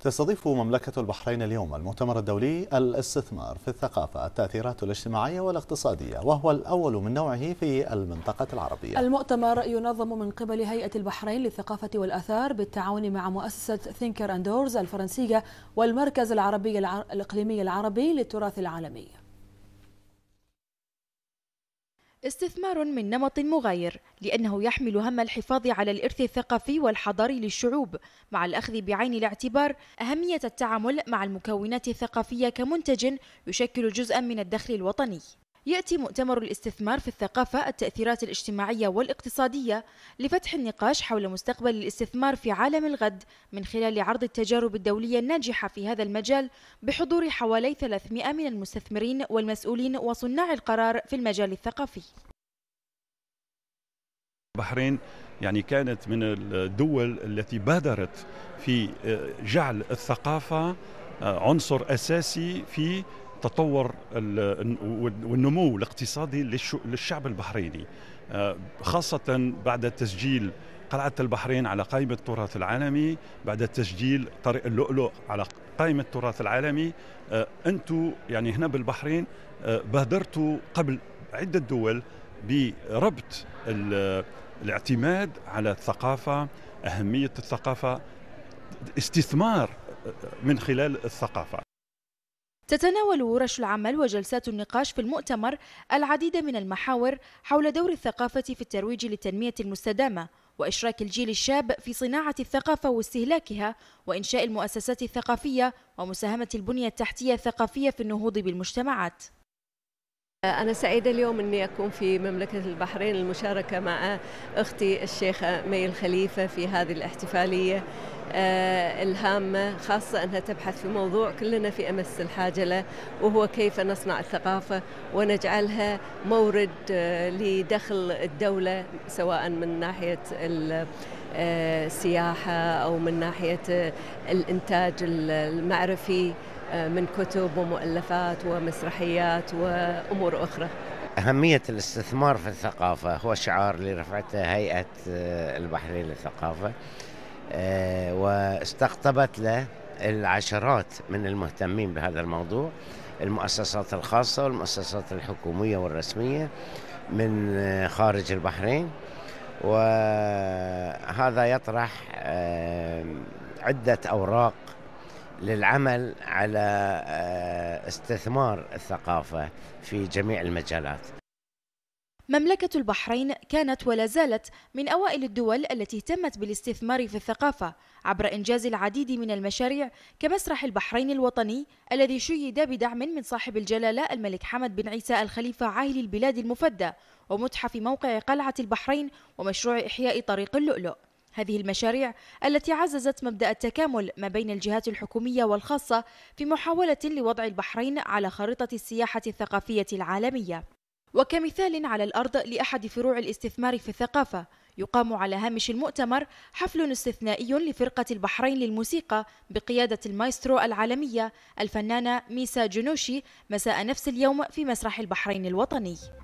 تستضيف مملكة البحرين اليوم المؤتمر الدولي الاستثمار في الثقافة التأثيرات الاجتماعية والاقتصادية وهو الأول من نوعه في المنطقة العربية المؤتمر ينظم من قبل هيئة البحرين للثقافة والأثار بالتعاون مع مؤسسة ثينكر أندورز الفرنسية والمركز العربي الإقليمي العربي للتراث العالمي استثمار من نمط مغاير لأنه يحمل هم الحفاظ على الإرث الثقافي والحضاري للشعوب مع الأخذ بعين الاعتبار أهمية التعامل مع المكونات الثقافية كمنتج يشكل جزءا من الدخل الوطني يأتي مؤتمر الاستثمار في الثقافة التأثيرات الاجتماعية والاقتصادية لفتح النقاش حول مستقبل الاستثمار في عالم الغد من خلال عرض التجارب الدولية الناجحة في هذا المجال بحضور حوالي 300 من المستثمرين والمسؤولين وصناع القرار في المجال الثقافي. البحرين يعني كانت من الدول التي بادرت في جعل الثقافة عنصر أساسي في التطور والنمو الاقتصادي للشعب البحريني آه، خاصة بعد تسجيل قلعة البحرين على قائمة التراث العالمي بعد تسجيل طريق اللؤلؤ على قائمة التراث العالمي آه، أنتم يعني هنا بالبحرين آه، بادرتوا قبل عدة دول بربط الاعتماد على الثقافة أهمية الثقافة استثمار من خلال الثقافة تتناول ورش العمل وجلسات النقاش في المؤتمر العديد من المحاور حول دور الثقافة في الترويج للتنمية المستدامة وإشراك الجيل الشاب في صناعة الثقافة واستهلاكها وإنشاء المؤسسات الثقافية ومساهمة البنية التحتية الثقافية في النهوض بالمجتمعات أنا سعيدة اليوم أني أكون في مملكة البحرين المشاركة مع أختي الشيخة مي الخليفة في هذه الاحتفالية آه، الهامة خاصة أنها تبحث في موضوع كلنا في أمس الحاجة له وهو كيف نصنع الثقافة ونجعلها مورد آه، لدخل الدولة سواء من ناحية السياحة آه، أو من ناحية الإنتاج المعرفي من كتب ومؤلفات ومسرحيات وامور اخرى. أهمية الاستثمار في الثقافة هو شعار رفعته هيئة آه، البحرين للثقافة آه، واستقطبت له العشرات من المهتمين بهذا الموضوع المؤسسات الخاصة والمؤسسات الحكومية والرسمية من آه، خارج البحرين وهذا يطرح عدة أوراق للعمل على آه، استثمار الثقافة في جميع المجالات مملكة البحرين كانت ولا زالت من أوائل الدول التي اهتمت بالاستثمار في الثقافة عبر إنجاز العديد من المشاريع كمسرح البحرين الوطني الذي شيد بدعم من صاحب الجلالة الملك حمد بن عيسى الخليفة عاهل البلاد المفدى ومتحف موقع قلعة البحرين ومشروع إحياء طريق اللؤلؤ هذه المشاريع التي عززت مبدأ التكامل ما بين الجهات الحكومية والخاصة في محاولة لوضع البحرين على خريطة السياحة الثقافية العالمية وكمثال على الأرض لأحد فروع الاستثمار في الثقافة يقام على هامش المؤتمر حفل استثنائي لفرقة البحرين للموسيقى بقيادة المايسترو العالمية الفنانة ميسا جنوشي مساء نفس اليوم في مسرح البحرين الوطني